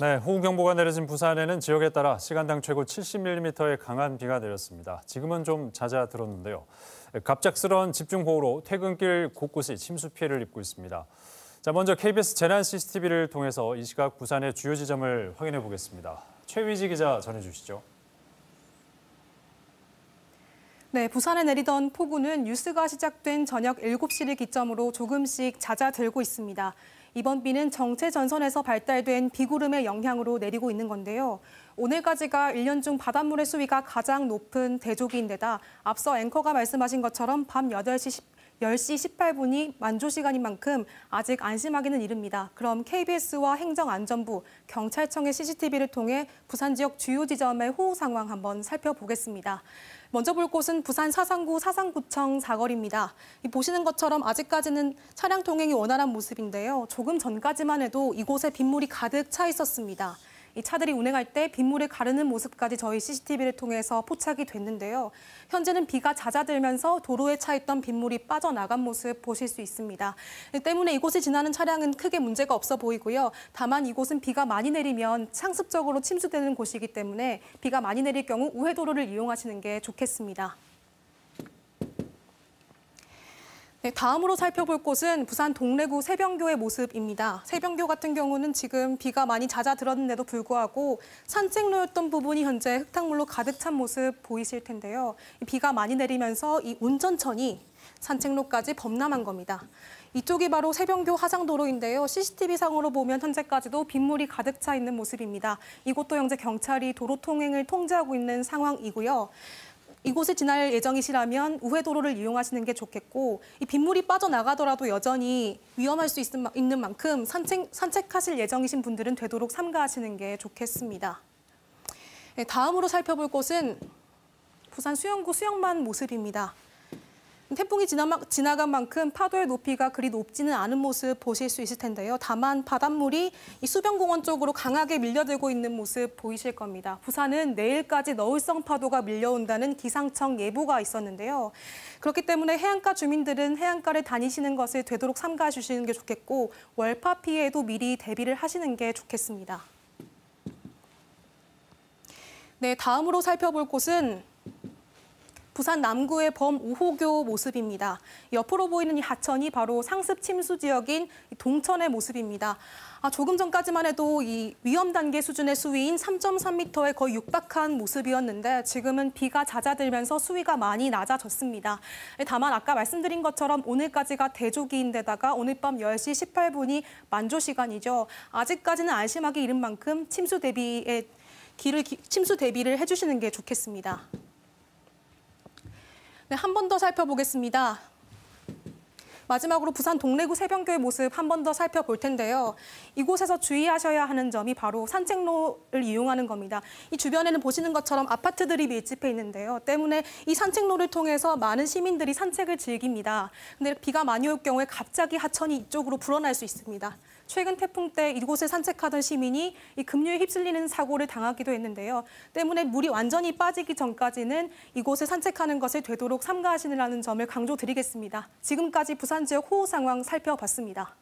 네, 호우경보가 내려진 부산에는 지역에 따라 시간당 최고 70mm의 강한 비가 내렸습니다. 지금은 좀 잦아들었는데요. 갑작스런 집중호우로 퇴근길 곳곳이 침수 피해를 입고 있습니다. 자, 먼저 KBS 재난 CCTV를 통해서 이 시각 부산의 주요 지점을 확인해 보겠습니다. 최위지 기자 전해주시죠. 네, 부산에 내리던 폭우는 뉴스가 시작된 저녁 7시를 기점으로 조금씩 잦아들고 있습니다. 이번 비는 정체 전선에서 발달된 비구름의 영향으로 내리고 있는 건데요. 오늘까지가 1년 중 바닷물의 수위가 가장 높은 대조기인데다 앞서 앵커가 말씀하신 것처럼 밤 8시 10분 10시 18분이 만조 시간인 만큼 아직 안심하기는 이릅니다. 그럼 KBS와 행정안전부, 경찰청의 CCTV를 통해 부산 지역 주요 지점의 호우 상황 한번 살펴보겠습니다. 먼저 볼 곳은 부산 사상구 사상구청 사거리입니다. 보시는 것처럼 아직까지는 차량 통행이 원활한 모습인데요. 조금 전까지만 해도 이곳에 빗물이 가득 차 있었습니다. 이 차들이 운행할 때 빗물을 가르는 모습까지 저희 CCTV를 통해서 포착이 됐는데요. 현재는 비가 잦아들면서 도로에 차 있던 빗물이 빠져나간 모습 보실 수 있습니다. 때문에 이곳을 지나는 차량은 크게 문제가 없어 보이고요. 다만 이곳은 비가 많이 내리면 상습적으로 침수되는 곳이기 때문에 비가 많이 내릴 경우 우회도로를 이용하시는 게 좋겠습니다. 네, 다음으로 살펴볼 곳은 부산 동래구 새병교의 모습입니다. 새병교 같은 경우는 지금 비가 많이 잦아들었는데도 불구하고 산책로였던 부분이 현재 흙탕물로 가득 찬 모습 보이실 텐데요. 비가 많이 내리면서 이 운전천이 산책로까지 범람한 겁니다. 이쪽이 바로 새병교화상도로인데요 CCTV상으로 보면 현재까지도 빗물이 가득 차 있는 모습입니다. 이곳도 현재 경찰이 도로 통행을 통제하고 있는 상황이고요. 이곳을 지날 예정이시라면 우회도로를 이용하시는 게 좋겠고 이 빗물이 빠져나가더라도 여전히 위험할 수 있는 만큼 산책, 산책하실 예정이신 분들은 되도록 삼가하시는 게 좋겠습니다. 네, 다음으로 살펴볼 곳은 부산 수영구 수영만 모습입니다. 태풍이 지나, 간 만큼 파도의 높이가 그리 높지는 않은 모습 보실 수 있을 텐데요. 다만 바닷물이 수변공원 쪽으로 강하게 밀려들고 있는 모습 보이실 겁니다. 부산은 내일까지 너울성 파도가 밀려온다는 기상청 예보가 있었는데요. 그렇기 때문에 해안가 주민들은 해안가를 다니시는 것을 되도록 삼가해 주시는 게 좋겠고 월파 피해에도 미리 대비를 하시는 게 좋겠습니다. 네, 다음으로 살펴볼 곳은 부산 남구의 범우호교 모습입니다. 옆으로 보이는 이 하천이 바로 상습 침수 지역인 동천의 모습입니다. 아, 조금 전까지만 해도 이 위험 단계 수준의 수위인 3.3m에 거의 육박한 모습이었는데 지금은 비가 잦아들면서 수위가 많이 낮아졌습니다. 예, 다만 아까 말씀드린 것처럼 오늘까지가 대조기인데다가 오늘 밤 10시 18분이 만조 시간이죠. 아직까지는 안심하기 이른 만큼 침수 대비에 길을 침수 대비를 해주시는 게 좋겠습니다. 네, 한 번 더 살펴보겠습니다. 마지막으로 부산 동래구 새변교의 모습 한 번 더 살펴볼 텐데요. 이곳에서 주의하셔야 하는 점이 바로 산책로를 이용하는 겁니다. 이 주변에는 보시는 것처럼 아파트들이 밀집해 있는데요. 때문에 이 산책로를 통해서 많은 시민들이 산책을 즐깁니다. 근데 비가 많이 올 경우에 갑자기 하천이 이쪽으로 불어날 수 있습니다. 최근 태풍 때 이곳을 산책하던 시민이 이 급류에 휩쓸리는 사고를 당하기도 했는데요. 때문에 물이 완전히 빠지기 전까지는 이곳을 산책하는 것을 되도록 삼가하시느라는 점을 강조드리겠습니다. 지금까지 부산 지역 호우 상황 살펴봤습니다.